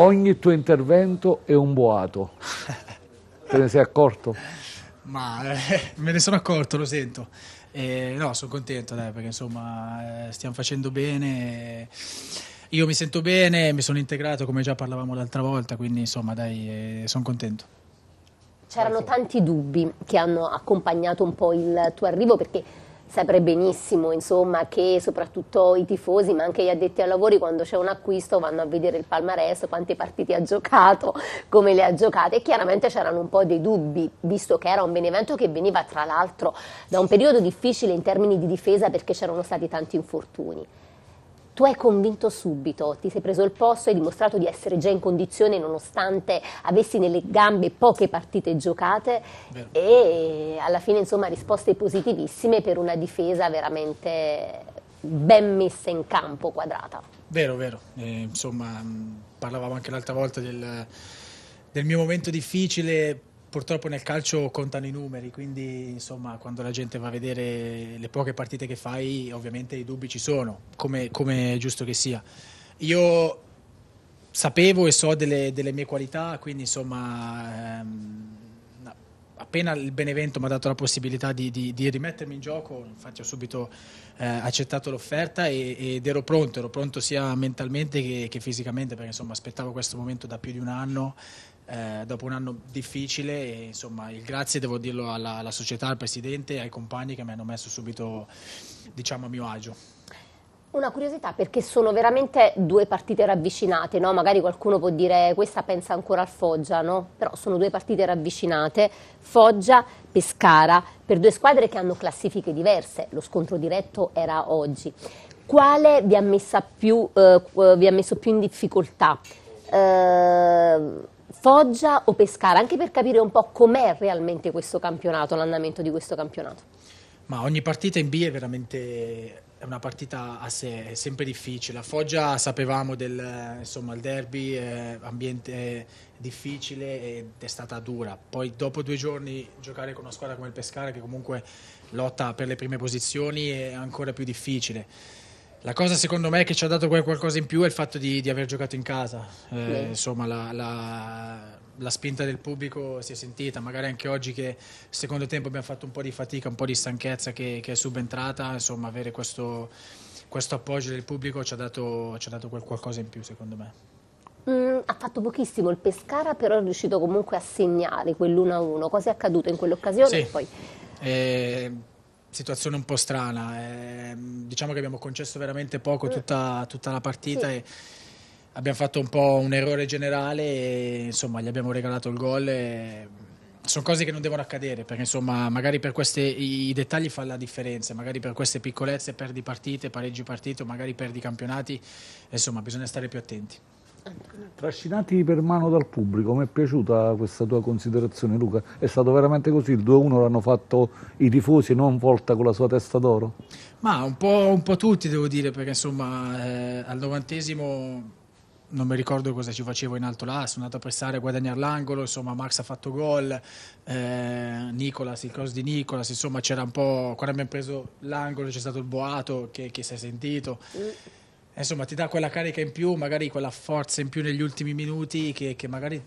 Ogni tuo intervento è un boato. Te ne sei accorto? Ma eh, me ne sono accorto, lo sento. Eh, no, sono contento dai, perché insomma eh, stiamo facendo bene. Io mi sento bene, mi sono integrato come già parlavamo l'altra volta, quindi insomma dai, eh, sono contento. C'erano tanti dubbi che hanno accompagnato un po' il tuo arrivo perché sempre benissimo insomma, che soprattutto i tifosi ma anche gli addetti ai lavori quando c'è un acquisto vanno a vedere il palmarès, quante partite ha giocato, come le ha giocate e chiaramente c'erano un po' dei dubbi visto che era un Benevento che veniva tra l'altro da un periodo difficile in termini di difesa perché c'erano stati tanti infortuni tu hai convinto subito, ti sei preso il posto, hai dimostrato di essere già in condizione nonostante avessi nelle gambe poche partite giocate Vero. e alla fine insomma risposte positivissime per una difesa veramente ben messa in campo, quadrata. Vero, vero, eh, insomma mm, parlavamo anche l'altra volta del, del mio momento difficile Purtroppo nel calcio contano i numeri, quindi insomma, quando la gente va a vedere le poche partite che fai, ovviamente i dubbi ci sono, come, come è giusto che sia. Io sapevo e so delle, delle mie qualità, quindi insomma, ehm, appena il Benevento mi ha dato la possibilità di, di, di rimettermi in gioco, infatti ho subito eh, accettato l'offerta e, ed ero pronto, ero pronto sia mentalmente che, che fisicamente, perché insomma aspettavo questo momento da più di un anno eh, dopo un anno difficile e, insomma il grazie devo dirlo alla, alla società, al presidente e ai compagni che mi hanno messo subito diciamo, a mio agio. Una curiosità perché sono veramente due partite ravvicinate, no? magari qualcuno può dire questa pensa ancora al Foggia, no? però sono due partite ravvicinate, Foggia-Pescara, per due squadre che hanno classifiche diverse, lo scontro diretto era oggi. Quale vi ha, più, eh, vi ha messo più in difficoltà? Eh, Foggia o Pescara, anche per capire un po' com'è realmente questo campionato, l'andamento di questo campionato. Ma ogni partita in B è veramente è una partita a sé, è sempre difficile. A Foggia sapevamo del insomma, il derby, eh, ambiente difficile ed è stata dura. Poi dopo due giorni giocare con una squadra come il Pescara che comunque lotta per le prime posizioni è ancora più difficile. La cosa secondo me che ci ha dato qualcosa in più è il fatto di, di aver giocato in casa, eh, insomma la, la, la, spinta del pubblico si è sentita, magari anche oggi che secondo tempo abbiamo fatto un po' di fatica, un po' di stanchezza che, che è subentrata, insomma avere questo, questo, appoggio del pubblico ci ha dato, ci ha dato qualcosa in più secondo me. Mm, ha fatto pochissimo il Pescara, però è riuscito comunque a segnare quell'1-1. Cosa è accaduto in quell'occasione? Sì. Eh, situazione un po' strana. Eh, diciamo che abbiamo concesso veramente poco eh. tutta, tutta la partita sì. e abbiamo fatto un po' un errore generale e insomma gli abbiamo regalato il gol. E... Sono cose che non devono accadere perché insomma magari per questi i dettagli fa la differenza, magari per queste piccolezze perdi partite, pareggi partite, magari perdi campionati, insomma bisogna stare più attenti. Trascinati per mano dal pubblico, mi è piaciuta questa tua considerazione Luca, è stato veramente così, il 2-1 l'hanno fatto i tifosi, non volta con la sua testa d'oro? Ma un po', un po tutti devo dire, perché insomma eh, al novantesimo non mi ricordo cosa ci facevo in alto là, sono andato a pressare a guadagnare l'angolo, insomma Max ha fatto gol, eh, Nicolas, il cross di Nicolas, insomma c'era un po', quando abbiamo preso l'angolo c'è stato il boato che, che si è sentito. Mm insomma ti dà quella carica in più, magari quella forza in più negli ultimi minuti che, che magari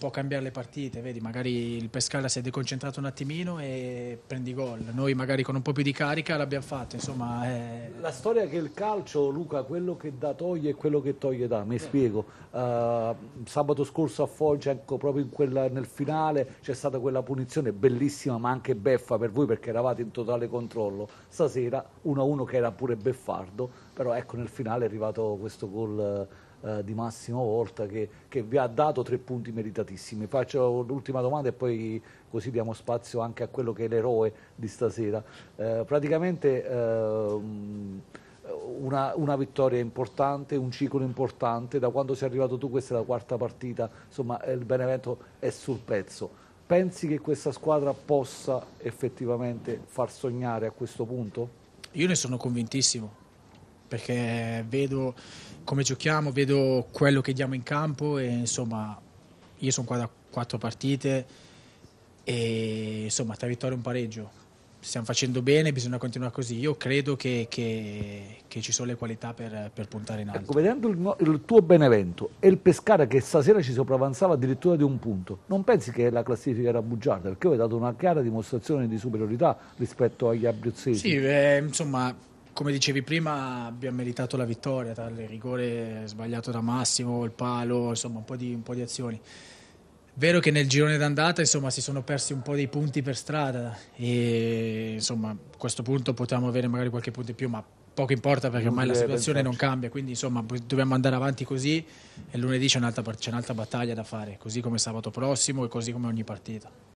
può cambiare le partite, vedi, magari il Pescara si è deconcentrato un attimino e prendi gol. Noi magari con un po' più di carica l'abbiamo fatto, insomma, è... Eh. La storia che il calcio, Luca, quello che dà toglie e quello che toglie dà, mi eh. spiego. Uh, sabato scorso a Foggia, ecco, proprio quella, nel finale c'è stata quella punizione bellissima, ma anche beffa per voi perché eravate in totale controllo. Stasera 1-1 che era pure beffardo però ecco nel finale è arrivato questo gol eh, di Massimo Volta che, che, vi ha dato tre punti meritatissimi. Faccio l'ultima domanda e poi così diamo spazio anche a quello che è l'eroe di stasera. Eh, praticamente eh, una, una, vittoria importante, un ciclo importante, da quando sei arrivato tu questa è la quarta partita, insomma eh, il Benevento è sul pezzo. Pensi che questa squadra possa effettivamente far sognare a questo punto? Io ne sono convintissimo, perché vedo come giochiamo, vedo quello che diamo in campo e insomma io sono qua da quattro partite e insomma tre vittorie e un pareggio. Stiamo facendo bene, bisogna continuare così. Io credo che, che, che ci sono le qualità per, per puntare in ecco, alto. Ecco, vedendo il, il, tuo Benevento e il Pescara che stasera ci sopravanzava addirittura di un punto, non pensi che la classifica era bugiarda? Perché voi hai dato una chiara dimostrazione di superiorità rispetto agli abruzzesi. Sì, eh, insomma, come dicevi prima, abbiamo meritato la vittoria tra il rigore sbagliato da Massimo, il palo, insomma un po' di, un po di azioni. Vero che nel girone d'andata insomma, si sono persi un po' dei punti per strada e insomma, a questo punto potevamo avere magari qualche punto in più, ma poco importa perché ormai la situazione non cambia, quindi insomma, dobbiamo andare avanti così e lunedì c'è un'altra, c'è un'altra battaglia da fare, così come sabato prossimo e così come ogni partita.